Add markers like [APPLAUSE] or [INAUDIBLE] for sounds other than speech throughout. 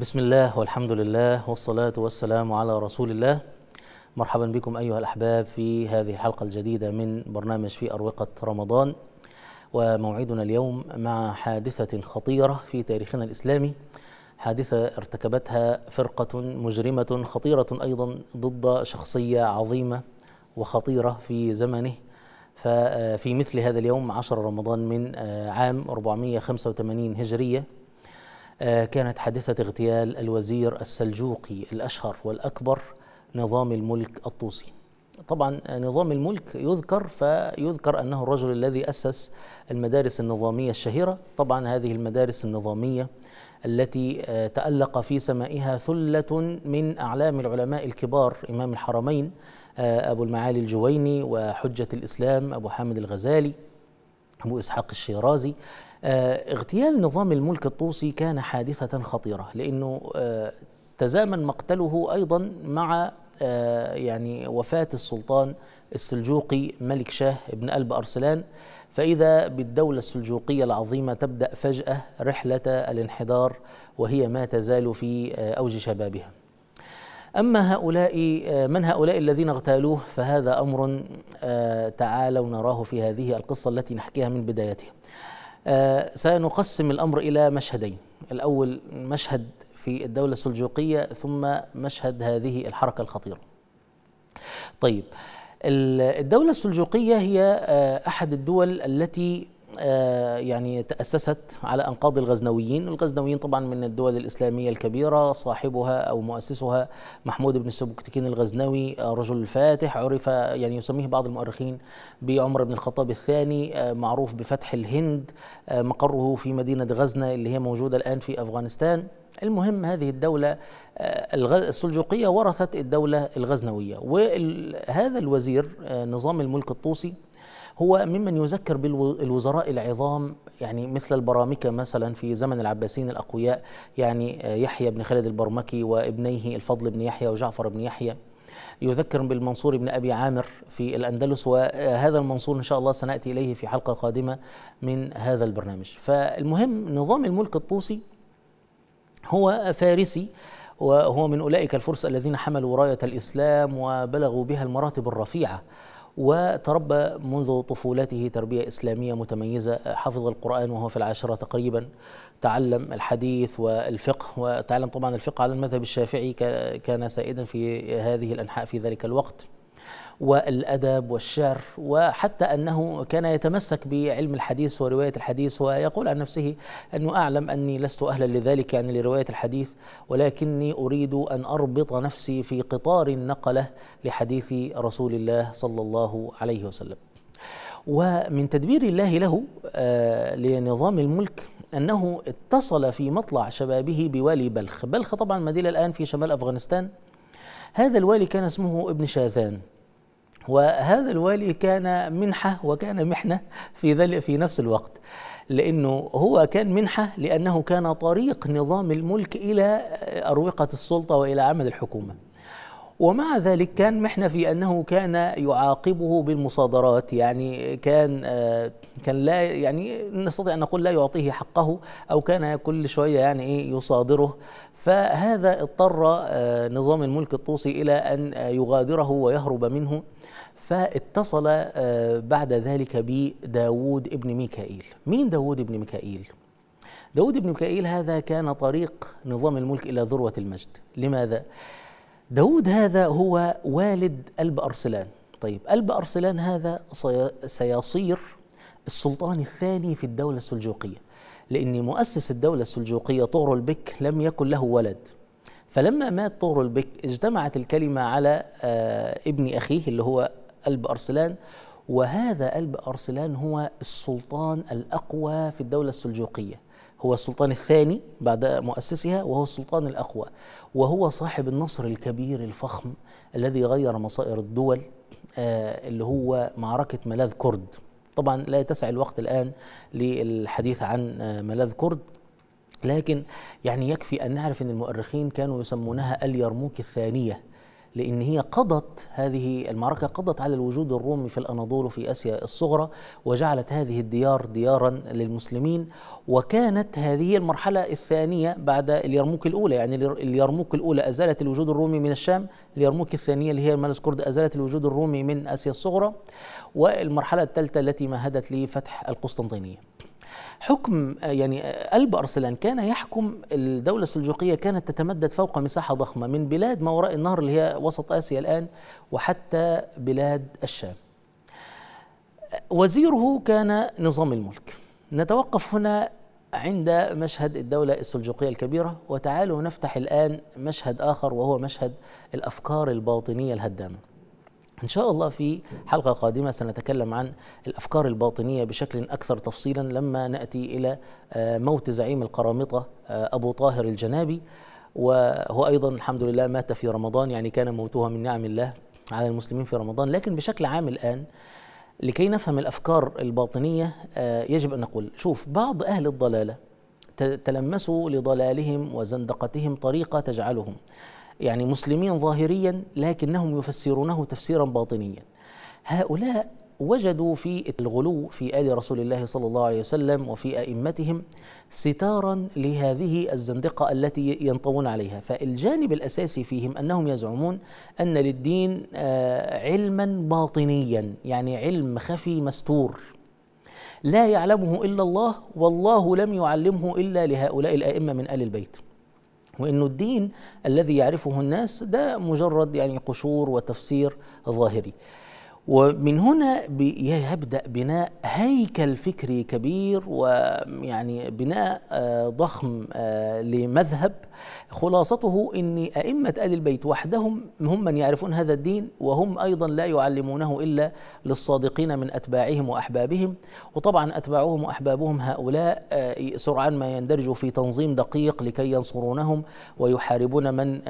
بسم الله والحمد لله والصلاة والسلام على رسول الله مرحبا بكم أيها الأحباب في هذه الحلقة الجديدة من برنامج في أروقة رمضان وموعدنا اليوم مع حادثة خطيرة في تاريخنا الإسلامي حادثة ارتكبتها فرقة مجرمة خطيرة أيضا ضد شخصية عظيمة وخطيرة في زمنه ففي مثل هذا اليوم عشر رمضان من عام 485 هجرية آه، كانت حادثة اغتيال الوزير السلجوقي الأشهر والأكبر نظام الملك الطوسي طبعا نظام الملك يذكر فيذكر أنه الرجل الذي أسس المدارس النظامية الشهيرة طبعا هذه المدارس النظامية التي آه، تألق في سمائها ثلة من أعلام العلماء الكبار إمام الحرمين آه، أبو المعالي الجويني وحجة الإسلام أبو حامد الغزالي أبو إسحاق الشيرازي آه، اغتيال نظام الملك الطوسي كان حادثة خطيرة لأنه آه، تزامن مقتله أيضا مع آه، يعني وفاة السلطان السلجوقي ملك شاه بن ألب أرسلان فإذا بالدولة السلجوقية العظيمة تبدأ فجأة رحلة الانحدار وهي ما تزال في أوج شبابها أما هؤلاء من هؤلاء الذين اغتالوه فهذا أمر تعالوا نراه في هذه القصة التي نحكيها من بدايتها آه، سنقسم الأمر إلى مشهدين الأول مشهد في الدولة السلجوقية ثم مشهد هذه الحركة الخطيرة طيب الدولة السلجوقية هي آه، أحد الدول التي آه، يعني تأسست على أنقاض الغزنويين الغزنويين طبعا من الدول الإسلامية الكبيرة صاحبها أو مؤسسها محمود بن السبكتكين الغزنوي آه، رجل الفاتح عرف يعني يسميه بعض المؤرخين بعمر بن الخطاب الثاني آه، معروف بفتح الهند مقره في مدينة غزنة اللي هي موجودة الآن في أفغانستان المهم هذه الدولة السلجوقية ورثت الدولة الغزنوية وهذا الوزير نظام الملك الطوسي هو ممن يذكر بالوزراء العظام يعني مثل البرامكة مثلا في زمن العباسيين الأقوياء يعني آه، يحيى بن خالد البرمكي وابنيه الفضل بن يحيى وجعفر بن يحيى يذكر بالمنصور بن أبي عامر في الأندلس وهذا المنصور إن شاء الله سنأتي إليه في حلقة قادمة من هذا البرنامج فالمهم نظام الملك الطوسي هو فارسي وهو من أولئك الفرس الذين حملوا راية الإسلام وبلغوا بها المراتب الرفيعة وتربى منذ طفولته تربية إسلامية متميزة حفظ القرآن وهو في العاشرة تقريبا تعلم الحديث والفقه وتعلم طبعا الفقه على المذهب الشافعي كان سائدا في هذه الأنحاء في ذلك الوقت والأدب والشعر وحتى أنه كان يتمسك بعلم الحديث ورواية الحديث ويقول عن نفسه أنه أعلم أني لست أهلا لذلك يعني لرواية الحديث ولكني أريد أن أربط نفسي في قطار النقلة لحديث رسول الله صلى الله عليه وسلم ومن تدبير الله له آه، لنظام الملك أنه اتصل في مطلع شبابه بوالي بلخ بلخ طبعا مدينة الآن في شمال أفغانستان هذا الوالي كان اسمه ابن شاذان وهذا الوالي كان منحة وكان محنة في ذلك في نفس الوقت لأنه هو كان منحة لأنه كان طريق نظام الملك إلى أروقة السلطة وإلى عمل الحكومة ومع ذلك كان محنة في أنه كان يعاقبه بالمصادرات يعني كان آه، كان لا يعني نستطيع أن نقول لا يعطيه حقه أو كان كل شوية يعني إيه يصادره فهذا اضطر آه، نظام الملك الطوسي إلى أن يغادره ويهرب منه فاتصل آه، بعد ذلك بداود ابن ميكائيل مين داود ابن ميكائيل؟ داود ابن ميكائيل هذا كان طريق نظام الملك إلى ذروة المجد لماذا؟ داود هذا هو والد ألب أرسلان طيب ألب أرسلان هذا سيصير السلطان الثاني في الدولة السلجوقية لأن مؤسس الدولة السلجوقية طغرل البك لم يكن له ولد فلما مات طغرل البك اجتمعت الكلمة على آه، ابن أخيه اللي هو قلب أرسلان وهذا قلب أرسلان هو السلطان الأقوى في الدولة السلجوقية هو السلطان الثاني بعد مؤسسها وهو السلطان الأقوى وهو صاحب النصر الكبير الفخم الذي غير مصائر الدول آه، اللي هو معركة ملاذ كرد طبعا لا يتسع الوقت الآن للحديث عن آه، ملاذ كرد لكن يعني يكفي أن نعرف أن المؤرخين كانوا يسمونها اليرموك الثانية لأن هي قضت هذه المعركة قضت على الوجود الرومي في الأناضول وفي آسيا الصغرى وجعلت هذه الديار ديارا للمسلمين وكانت هذه المرحلة الثانية بعد اليرموك الأولى يعني اليرموك الأولى أزالت الوجود الرومي من الشام اليرموك الثانية اللي هي المالس كرد أزالت الوجود الرومي من آسيا الصغرى والمرحلة الثالثة التي مهدت لفتح القسطنطينية حكم آه، يعني آه، قلب أرسلان كان يحكم الدولة السلجوقية كانت تتمدد فوق مساحة ضخمة من بلاد ما وراء النهر اللي هي وسط آسيا الآن وحتى بلاد الشام وزيره كان نظام الملك نتوقف هنا عند مشهد الدولة السلجوقية الكبيرة وتعالوا نفتح الآن مشهد آخر وهو مشهد الأفكار الباطنية الهدامة إن شاء الله في حلقة قادمة سنتكلم عن الأفكار الباطنية بشكل أكثر تفصيلا لما نأتي إلى آه، موت زعيم القرامطة آه، أبو طاهر الجنابي وهو أيضا الحمد لله مات في رمضان يعني كان موتها من نعم الله على المسلمين في رمضان لكن بشكل عام الآن لكي نفهم الأفكار الباطنية آه، يجب أن نقول شوف بعض أهل الضلالة تلمسوا لضلالهم وزندقتهم طريقة تجعلهم يعني مسلمين ظاهريا لكنهم يفسرونه تفسيرا باطنيا هؤلاء وجدوا في الغلو في آل رسول الله صلى الله عليه وسلم وفي أئمتهم ستارا لهذه الزندقة التي ينطوون عليها فالجانب الأساسي فيهم أنهم يزعمون أن للدين آه، علما باطنيا يعني علم خفي مستور لا يعلمه إلا الله والله لم يعلمه إلا لهؤلاء الأئمة من آل البيت وأن الدين الذي يعرفه الناس ده مجرد يعني قشور وتفسير ظاهري ومن هنا يبدا بناء هيكل فكري كبير ويعني بناء آه، ضخم آه، لمذهب خلاصته ان ائمه ال البيت وحدهم هم من يعرفون هذا الدين وهم ايضا لا يعلمونه الا للصادقين من اتباعهم واحبابهم وطبعا اتباعهم واحبابهم هؤلاء آه، سرعان ما يندرجوا في تنظيم دقيق لكي ينصرونهم ويحاربون من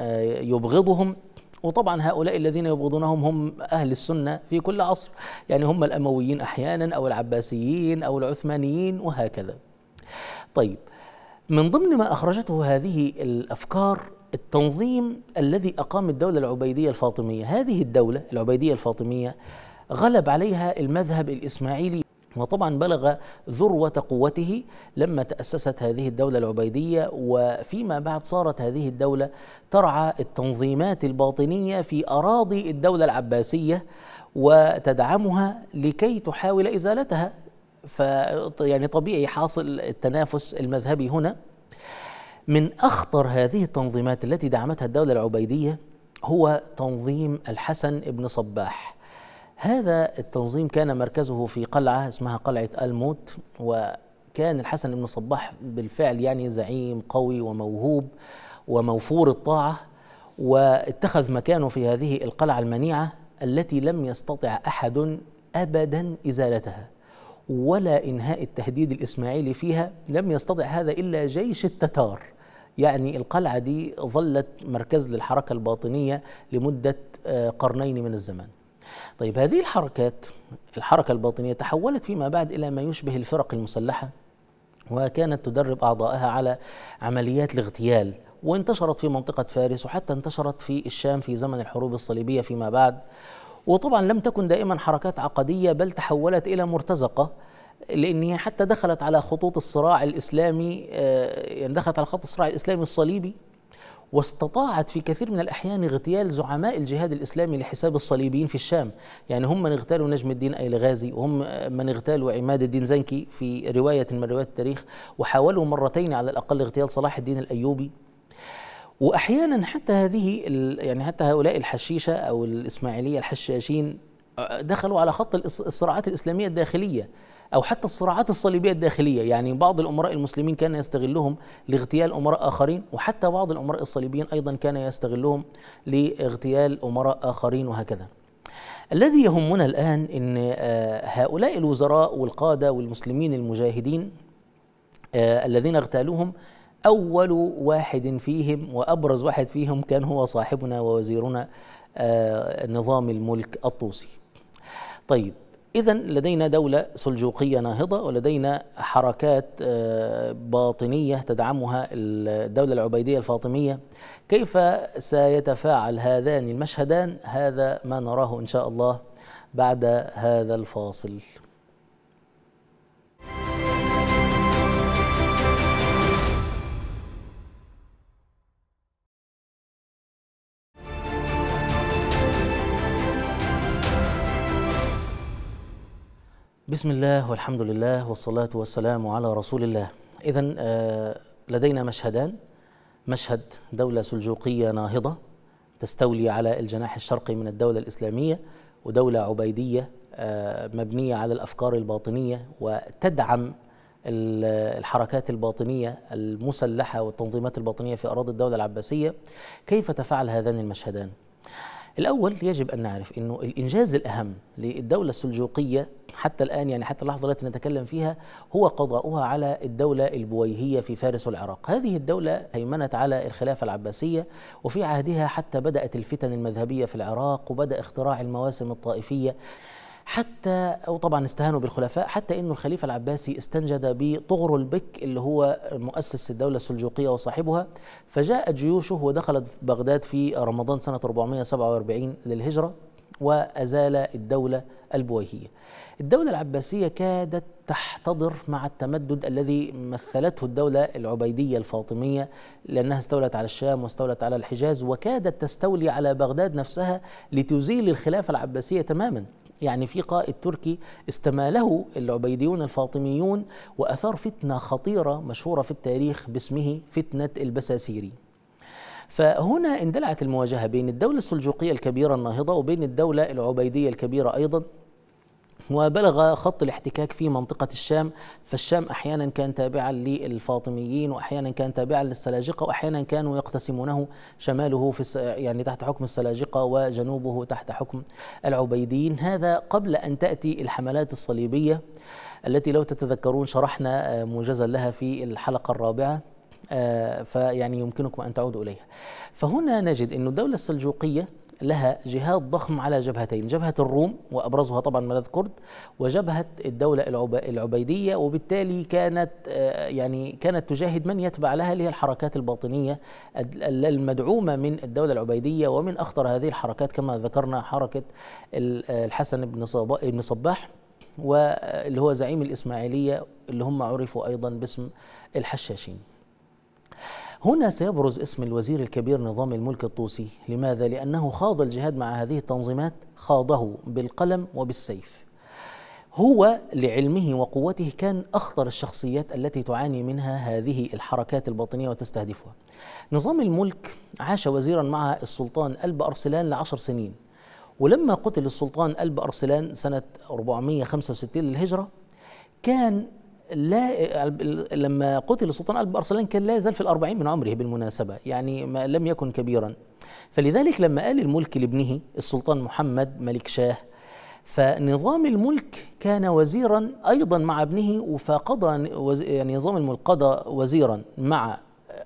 يبغضهم وطبعا هؤلاء الذين يبغضونهم هم أهل السنة في كل عصر يعني هم الأمويين أحيانا أو العباسيين أو العثمانيين وهكذا طيب من ضمن ما أخرجته هذه الأفكار التنظيم الذي أقام الدولة العبيدية الفاطمية هذه الدولة العبيدية الفاطمية غلب عليها المذهب الإسماعيلي وطبعا بلغ ذروة قوته لما تأسست هذه الدولة العبيدية وفيما بعد صارت هذه الدولة ترعى التنظيمات الباطنية في أراضي الدولة العباسية وتدعمها لكي تحاول إزالتها ف يعني طبيعي حاصل التنافس المذهبي هنا من أخطر هذه التنظيمات التي دعمتها الدولة العبيدية هو تنظيم الحسن بن صباح هذا التنظيم كان مركزه في قلعة اسمها قلعة الموت وكان الحسن بن صباح بالفعل يعني زعيم قوي وموهوب وموفور الطاعة واتخذ مكانه في هذه القلعة المنيعة التي لم يستطع أحد أبدا إزالتها ولا إنهاء التهديد الإسماعيلي فيها لم يستطع هذا إلا جيش التتار يعني القلعة دي ظلت مركز للحركة الباطنية لمدة آه، قرنين من الزمان طيب هذه الحركات الحركة الباطنية تحولت فيما بعد إلى ما يشبه الفرق المسلحة وكانت تدرب أعضائها على عمليات الاغتيال وانتشرت في منطقة فارس وحتى انتشرت في الشام في زمن الحروب الصليبية فيما بعد وطبعا لم تكن دائما حركات عقدية بل تحولت إلى مرتزقة لأن هي حتى دخلت على خطوط الصراع الإسلامي آه، يعني دخلت على خط الصراع الإسلامي الصليبي واستطاعت في كثير من الأحيان اغتيال زعماء الجهاد الإسلامي لحساب الصليبيين في الشام يعني هم من اغتالوا نجم الدين غازي وهم من اغتالوا عماد الدين زنكي في رواية من روايات التاريخ وحاولوا مرتين على الأقل اغتيال صلاح الدين الأيوبي واحيانا حتى هذه يعني حتى هؤلاء الحشيشه او الاسماعيليه الحشاشين آه، دخلوا على خط الصراعات الاسلاميه الداخليه أو حتى الصراعات الصليبية الداخلية يعني بعض الأمراء المسلمين كان يستغلهم لاغتيال أمراء آخرين وحتى بعض الأمراء الصليبيين أيضا كان يستغلهم لاغتيال أمراء آخرين وهكذا الذي يهمنا الآن أن آه، هؤلاء الوزراء والقادة والمسلمين المجاهدين آه، الذين اغتالوهم أول واحد فيهم وأبرز واحد فيهم كان هو صاحبنا ووزيرنا آه، نظام الملك الطوسي طيب إذا لدينا دولة سلجوقية ناهضة ولدينا حركات آه، باطنية تدعمها الدولة العبيدية الفاطمية كيف سيتفاعل هذان المشهدان هذا ما نراه إن شاء الله بعد هذا الفاصل بسم الله والحمد لله والصلاة والسلام على رسول الله إذا آه، لدينا مشهدان مشهد دولة سلجوقية ناهضة تستولي على الجناح الشرقي من الدولة الإسلامية ودولة عبيدية آه، مبنية على الأفكار الباطنية وتدعم الحركات الباطنية المسلحة والتنظيمات الباطنية في أراضي الدولة العباسية كيف تفعل هذان المشهدان؟ الأول يجب أن نعرف أنه الإنجاز الأهم للدولة السلجوقية حتى الآن يعني حتى اللحظة التي نتكلم فيها هو قضاؤها على الدولة البويهية في فارس والعراق هذه الدولة هيمنت على الخلافة العباسية وفي عهدها حتى بدأت الفتن المذهبية في العراق وبدأ اختراع المواسم الطائفية حتى او طبعا استهانوا بالخلفاء حتى انه الخليفه العباسي استنجد بطغرل البك اللي هو مؤسس الدوله السلجوقيه وصاحبها فجاءت جيوشه ودخلت بغداد في رمضان سنه 447 للهجره وازال الدوله البويهيه. الدوله العباسيه كادت تحتضر مع التمدد الذي مثلته الدوله العبيديه الفاطميه لانها استولت على الشام واستولت على الحجاز وكادت تستولي على بغداد نفسها لتزيل الخلافه العباسيه تماما. يعني في قائد تركي استماله العبيديون الفاطميون وأثار فتنة خطيرة مشهورة في التاريخ باسمه فتنة البساسيري فهنا اندلعت المواجهة بين الدولة السلجوقية الكبيرة الناهضة وبين الدولة العبيدية الكبيرة أيضا وبلغ خط الاحتكاك في منطقة الشام فالشام أحيانا كان تابعا للفاطميين وأحيانا كان تابعا للسلاجقة وأحيانا كانوا يقتسمونه شماله في يعني تحت حكم السلاجقة وجنوبه تحت حكم العبيديين هذا قبل أن تأتي الحملات الصليبية التي لو تتذكرون شرحنا آه، موجزا لها في الحلقة الرابعة آه، فيعني يمكنكم أن تعودوا إليها فهنا نجد أن الدولة السلجوقية لها جهاد ضخم على جبهتين جبهة الروم وأبرزها طبعا ملاذ كرد وجبهة الدولة العبيدية وبالتالي كانت آه، يعني كانت تجاهد من يتبع لها اللي هي الحركات الباطنية المدعومة من الدولة العبيدية ومن أخطر هذه الحركات كما ذكرنا حركة آه، الحسن بن صباح واللي هو زعيم الإسماعيلية اللي هم عرفوا أيضا باسم الحشاشين هنا سيبرز اسم الوزير الكبير نظام الملك الطوسي لماذا؟ لأنه خاض الجهاد مع هذه التنظيمات خاضه بالقلم وبالسيف هو لعلمه وقوته كان أخطر الشخصيات التي تعاني منها هذه الحركات الباطنية وتستهدفها نظام الملك عاش وزيرا مع السلطان ألب أرسلان لعشر سنين ولما قتل السلطان ألب أرسلان سنة 465 للهجرة كان لا لما قتل السلطان ألب أرسلان كان لا يزال في الأربعين من عمره بالمناسبة يعني ما لم يكن كبيرا فلذلك لما قال الملك لابنه السلطان محمد ملك شاه فنظام الملك كان وزيرا أيضا مع ابنه فقضى يعني نظام الملك قضى وزيرا مع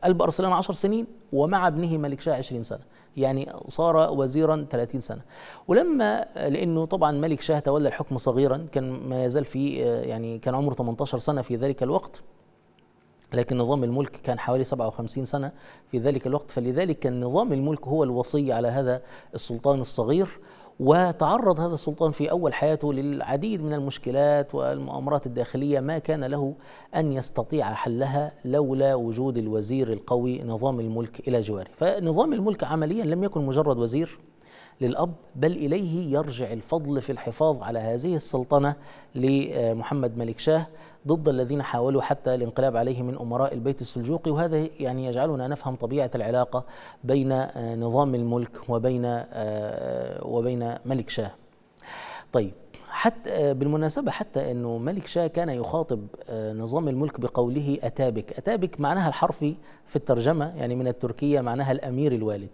ألب أرسلان عشر سنين ومع ابنه ملك شاه 20 سنة يعني صار وزيرا 30 سنة ولما لأنه طبعا ملك شاه تولى الحكم صغيرا كان ما يزال في يعني كان عمره 18 سنة في ذلك الوقت لكن نظام الملك كان حوالي 57 سنة في ذلك الوقت فلذلك كان نظام الملك هو الوصي على هذا السلطان الصغير وتعرض هذا السلطان في أول حياته للعديد من المشكلات والمؤامرات الداخلية ما كان له أن يستطيع حلها لولا وجود الوزير القوي نظام الملك إلى جواره فنظام الملك عمليا لم يكن مجرد وزير للأب بل إليه يرجع الفضل في الحفاظ على هذه السلطنة لمحمد ملك شاه ضد الذين حاولوا حتى الانقلاب عليه من أمراء البيت السلجوقي وهذا يعني يجعلنا نفهم طبيعة العلاقة بين آه، نظام الملك وبين آه، وبين ملك شاه طيب حتى آه، بالمناسبة حتى أنه ملك شاه كان يخاطب نظام الملك بقوله أتابك أتابك معناها الحرفي في الترجمة يعني من التركية معناها الأمير الوالد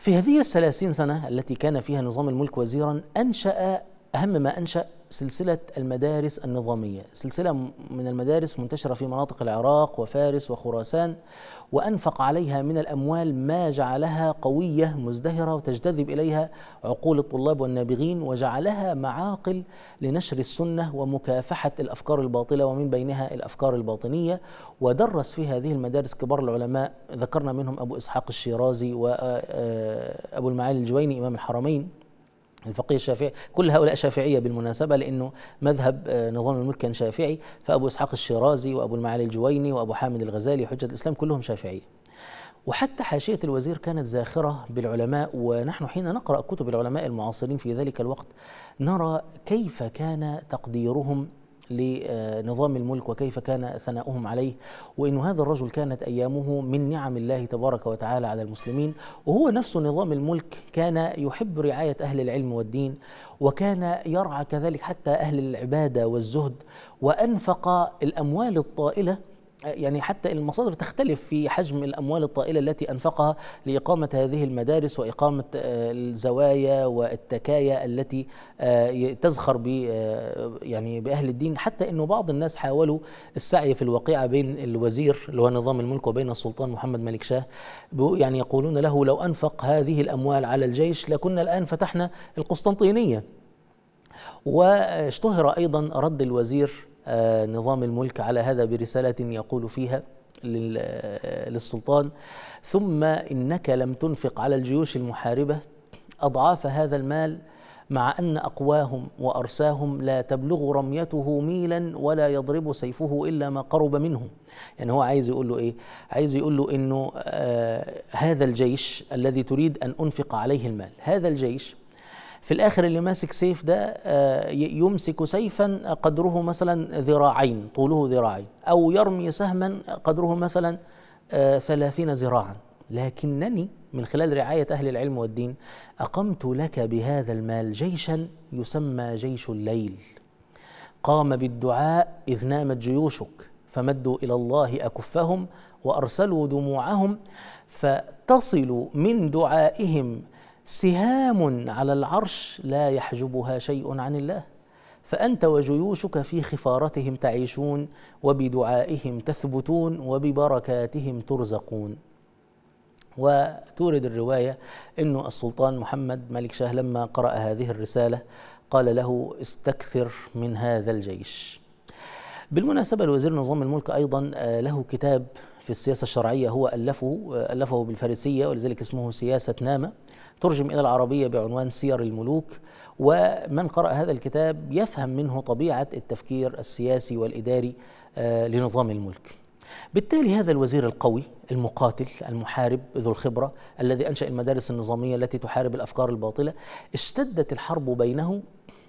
في هذه الثلاثين سنة التي كان فيها نظام الملك وزيرا أنشأ أهم ما أنشأ سلسلة المدارس النظامية سلسلة من المدارس منتشرة في مناطق العراق وفارس وخراسان وأنفق عليها من الأموال ما جعلها قوية مزدهرة وتجتذب إليها عقول الطلاب والنابغين وجعلها معاقل لنشر السنة ومكافحة الأفكار الباطلة ومن بينها الأفكار الباطنية ودرس في هذه المدارس كبار العلماء ذكرنا منهم أبو إسحاق الشيرازي وأبو المعالي الجويني إمام الحرمين الفقيه الشافعي كل هؤلاء شافعية بالمناسبة لأنه مذهب آه، نظام الملك كان شافعي فأبو إسحاق الشيرازي وأبو المعالي الجويني وأبو حامد الغزالي حجة الإسلام كلهم شافعية وحتى حاشية الوزير كانت زاخرة بالعلماء ونحن حين نقرأ كتب العلماء المعاصرين في ذلك الوقت نرى كيف كان تقديرهم لنظام الملك وكيف كان ثناؤهم عليه وأن هذا الرجل كانت أيامه من نعم الله تبارك وتعالى على المسلمين وهو نفسه نظام الملك كان يحب رعاية أهل العلم والدين وكان يرعى كذلك حتى أهل العبادة والزهد وأنفق الأموال الطائلة يعني حتى المصادر تختلف في حجم الأموال الطائلة التي أنفقها لإقامة هذه المدارس وإقامة آه، الزوايا والتكايا التي آه، تزخر ب آه، يعني بأهل الدين حتى أنه بعض الناس حاولوا السعي في الوقيعة بين الوزير اللي هو نظام الملك وبين السلطان محمد ملك شاه يعني يقولون له لو أنفق هذه الأموال على الجيش لكنا الآن فتحنا القسطنطينية واشتهر أيضا رد الوزير آه، نظام الملك على هذا برسالة يقول فيها آه، للسلطان ثم إنك لم تنفق على الجيوش المحاربة أضعاف هذا المال مع أن أقواهم وأرساهم لا تبلغ رميته ميلا ولا يضرب سيفه إلا ما قرب منه يعني هو عايز يقول له إيه عايز يقول له إنه آه هذا الجيش الذي تريد أن أنفق عليه المال هذا الجيش في الاخر اللي ماسك سيف ده آه، يمسك سيفا قدره مثلا ذراعين طوله ذراعين او يرمي سهما قدره مثلا آه، ثلاثين ذراعا لكنني من خلال رعاية أهل العلم والدين أقمت لك بهذا المال جيشا يسمى جيش الليل قام بالدعاء إذ نامت جيوشك فمدوا إلى الله أكفهم وأرسلوا دموعهم فتصل من دعائهم سهام على العرش لا يحجبها شيء عن الله فأنت وجيوشك في خفارتهم تعيشون وبدعائهم تثبتون وببركاتهم ترزقون وتورد الرواية أن السلطان محمد ملك شاه لما قرأ هذه الرسالة قال له استكثر من هذا الجيش بالمناسبة الوزير نظام الملك أيضا آه، له كتاب في السياسة الشرعية هو ألفه آه، ألفه بالفارسية ولذلك اسمه سياسة نامة ترجم إلى العربية بعنوان سير الملوك ومن قرأ هذا الكتاب يفهم منه طبيعة التفكير السياسي والإداري آه، لنظام الملك بالتالي هذا الوزير القوي المقاتل المحارب ذو الخبرة الذي أنشأ المدارس النظامية التي تحارب الأفكار الباطلة اشتدت الحرب بينه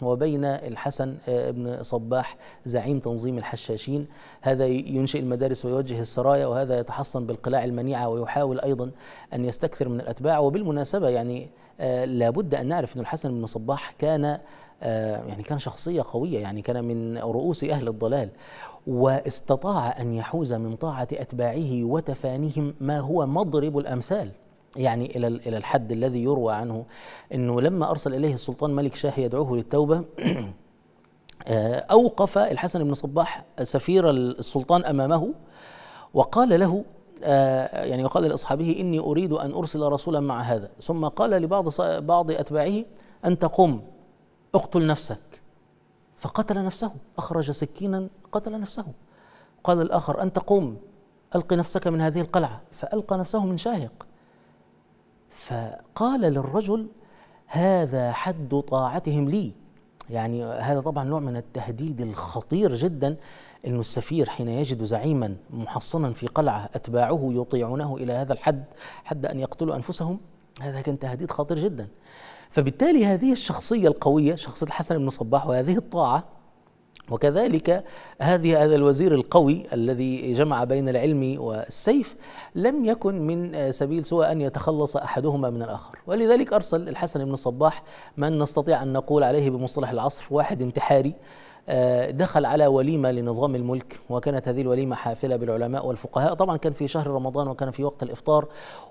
وبين الحسن آه، بن صباح زعيم تنظيم الحشاشين هذا ينشئ المدارس ويوجه السرايا وهذا يتحصن بالقلاع المنيعة ويحاول أيضا أن يستكثر من الأتباع وبالمناسبة يعني آه، لابد أن نعرف أن الحسن بن صباح كان آه، يعني كان شخصية قوية يعني كان من رؤوس أهل الضلال واستطاع أن يحوز من طاعة أتباعه وتفانيهم ما هو مضرب الأمثال يعني إلى إلى الحد الذي يروى عنه أنه لما أرسل إليه السلطان ملك شاه يدعوه للتوبة [CLEARS THROAT] آه، أوقف الحسن بن صباح سفير السلطان أمامه وقال له آه، يعني وقال لأصحابه إني أريد أن أرسل رسولا مع هذا ثم قال لبعض بعض أتباعه أنت قم اقتل نفسك فقتل نفسه أخرج سكينا قتل نفسه قال الآخر أنت قم ألق نفسك من هذه القلعة فألقى نفسه من شاهق فقال للرجل هذا حد طاعتهم لي يعني هذا طبعا نوع من التهديد الخطير جدا أن السفير حين يجد زعيما محصنا في قلعة أتباعه يطيعونه إلى هذا الحد حد أن يقتلوا أنفسهم هذا كان تهديد خطير جدا فبالتالي هذه الشخصية القوية شخصية الحسن بن صباح وهذه الطاعة وكذلك هذه هذا الوزير القوي الذي جمع بين العلم والسيف لم يكن من سبيل سوى ان يتخلص احدهما من الاخر، ولذلك ارسل الحسن بن صباح من نستطيع ان نقول عليه بمصطلح العصر واحد انتحاري آه، دخل على وليمه لنظام الملك وكانت هذه الوليمه حافله بالعلماء والفقهاء طبعا كان في شهر رمضان وكان في وقت الافطار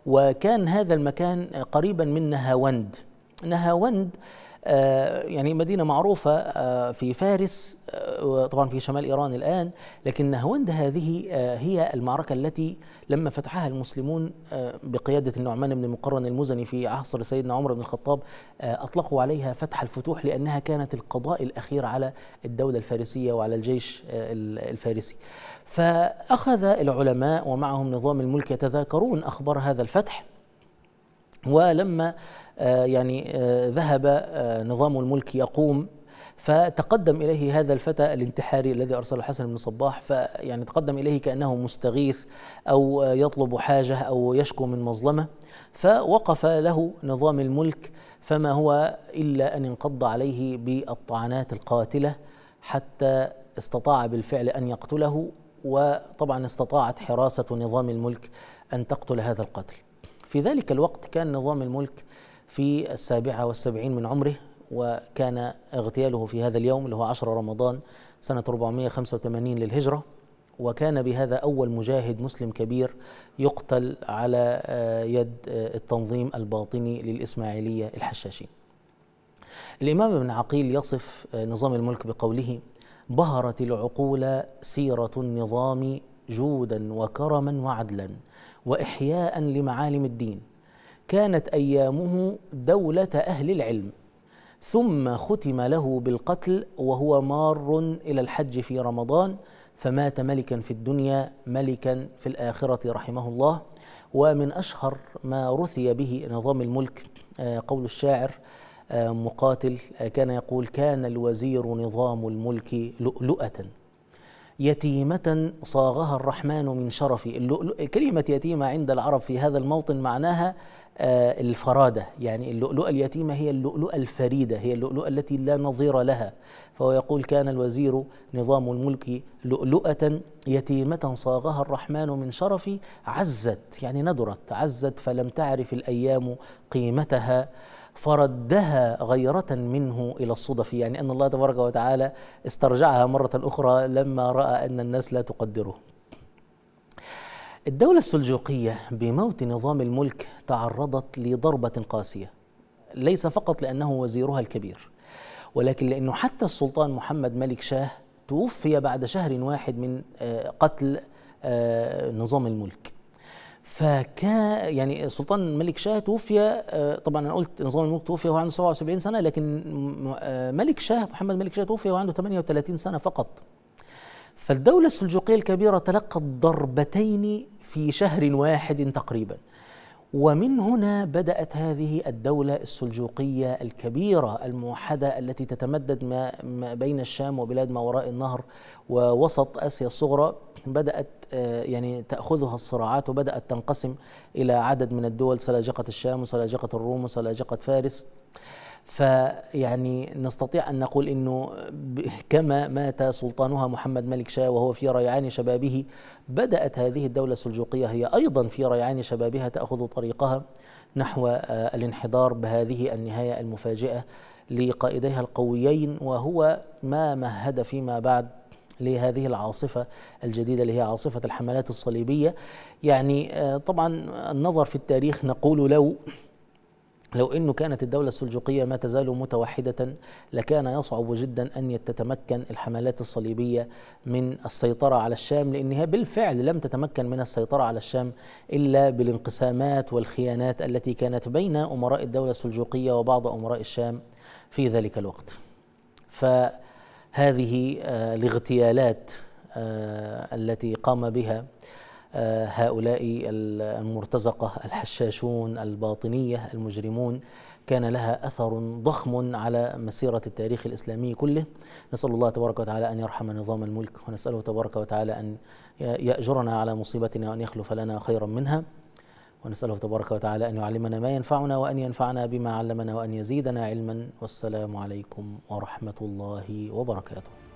وكان هذا المكان قريبا من نهاوند نهاوند آه، يعني مدينة معروفة آه، في فارس آه، طبعا في شمال إيران الآن لكن نهاوند هذه هي المعركة التي لما فتحها المسلمون بقيادة النعمان بن مقرن المزني في عصر سيدنا عمر بن الخطاب أطلقوا عليها فتح الفتوح لأنها كانت القضاء الأخير على الدولة الفارسية وعلى الجيش الفارسي فأخذ العلماء ومعهم نظام الملك يتذاكرون أخبار هذا الفتح ولما آه، يعني آه، ذهب آه، نظام الملك يقوم فتقدم اليه هذا الفتى الانتحاري الذي ارسله حسن بن صباح فيعني تقدم اليه كانه مستغيث او يطلب حاجه او يشكو من مظلمه فوقف له نظام الملك فما هو الا ان انقض عليه بالطعنات القاتله حتى استطاع بالفعل ان يقتله وطبعا استطاعت حراسه نظام الملك ان تقتل هذا القتل في ذلك الوقت كان نظام الملك في السابعة والسبعين من عمره وكان اغتياله في هذا اليوم اللي هو 10 رمضان سنة 485 للهجرة وكان بهذا أول مجاهد مسلم كبير يقتل على آه، يد آه، التنظيم الباطني للإسماعيلية الحشاشين الإمام ابن عقيل يصف آه، نظام الملك بقوله بهرت العقول سيرة النظام جودا وكرما وعدلا واحياء لمعالم الدين كانت ايامه دوله اهل العلم ثم ختم له بالقتل وهو مار الى الحج في رمضان فمات ملكا في الدنيا ملكا في الاخره رحمه الله ومن اشهر ما رثي به نظام الملك آه، قول الشاعر آه، مقاتل آه، كان يقول كان الوزير نظام الملك لؤلؤه يتيمة صاغها الرحمن من شرف اللؤلؤ كلمة يتيمة عند العرب في هذا الموطن معناها آه، الفرادة يعني اللؤلؤة اليتيمة هي اللؤلؤة الفريدة هي اللؤلؤة التي لا نظير لها فهو يقول كان الوزير نظام الملك لؤلؤة يتيمة صاغها الرحمن من شرف عزت يعني ندرت عزت فلم تعرف الأيام قيمتها فردها غيرة منه إلى الصدف يعني أن الله تبارك وتعالى استرجعها مرة أخرى لما رأى أن الناس لا تقدره الدولة السلجوقية بموت نظام الملك تعرضت لضربة قاسية ليس فقط لأنه وزيرها الكبير ولكن لأنه حتى السلطان محمد ملك شاه توفي بعد شهر واحد من آه، قتل آه، نظام الملك فكان يعني سلطان الملك شاه توفي آه، طبعا انا قلت نظام الملك توفي وهو عنده 77 سنه لكن آه، ملك شاه محمد ملك شاه توفي وهو عنده 38 سنه فقط فالدولة السلجوقية الكبيرة تلقت ضربتين في شهر واحد تقريبا ومن هنا بدأت هذه الدولة السلجوقية الكبيرة الموحدة التي تتمدد ما بين الشام وبلاد ما وراء النهر ووسط آسيا الصغرى بدأت آه، يعني تأخذها الصراعات وبدأت تنقسم إلى عدد من الدول سلاجقة الشام وسلاجقة الروم وسلاجقة فارس فيعني نستطيع أن نقول أنه كما مات سلطانها محمد ملك شاه وهو في ريعان شبابه بدأت هذه الدولة السلجوقية هي أيضا في ريعان شبابها تأخذ طريقها نحو آه، الانحدار بهذه النهاية المفاجئة لقائديها القويين وهو ما مهد فيما بعد لهذه العاصفة الجديدة اللي هي عاصفة الحملات الصليبية يعني آه، طبعا النظر في التاريخ نقول لو لو انه كانت الدولة السلجوقية ما تزال متوحدة لكان يصعب جدا ان تتمكن الحملات الصليبية من السيطرة على الشام لانها بالفعل لم تتمكن من السيطرة على الشام الا بالانقسامات والخيانات التي كانت بين امراء الدولة السلجوقية وبعض امراء الشام في ذلك الوقت. ف هذه آه، الاغتيالات آه، التي قام بها آه، هؤلاء المرتزقة الحشاشون الباطنية المجرمون كان لها أثر ضخم على مسيرة التاريخ الإسلامي كله نسأل الله تبارك وتعالى أن يرحم نظام الملك ونسأله تبارك وتعالى أن يأجرنا على مصيبتنا وأن يخلف لنا خيرا منها ونسأله تبارك وتعالى أن يعلمنا ما ينفعنا وأن ينفعنا بما علمنا وأن يزيدنا علما والسلام عليكم ورحمة الله وبركاته